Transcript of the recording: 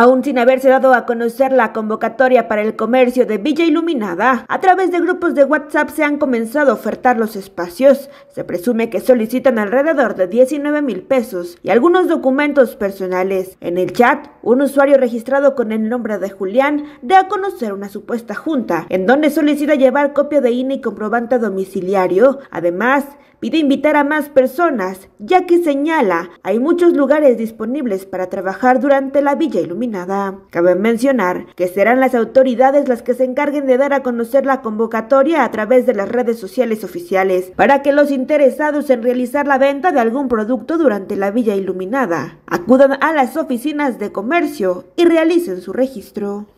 aún sin haberse dado a conocer la convocatoria para el comercio de Villa Iluminada. A través de grupos de WhatsApp se han comenzado a ofertar los espacios. Se presume que solicitan alrededor de 19 mil pesos y algunos documentos personales. En el chat, un usuario registrado con el nombre de Julián da a conocer una supuesta junta, en donde solicita llevar copia de INE y comprobante domiciliario. Además, pide invitar a más personas, ya que señala, hay muchos lugares disponibles para trabajar durante la Villa Iluminada. Cabe mencionar que serán las autoridades las que se encarguen de dar a conocer la convocatoria a través de las redes sociales oficiales para que los interesados en realizar la venta de algún producto durante la Villa Iluminada acudan a las oficinas de comercio y realicen su registro.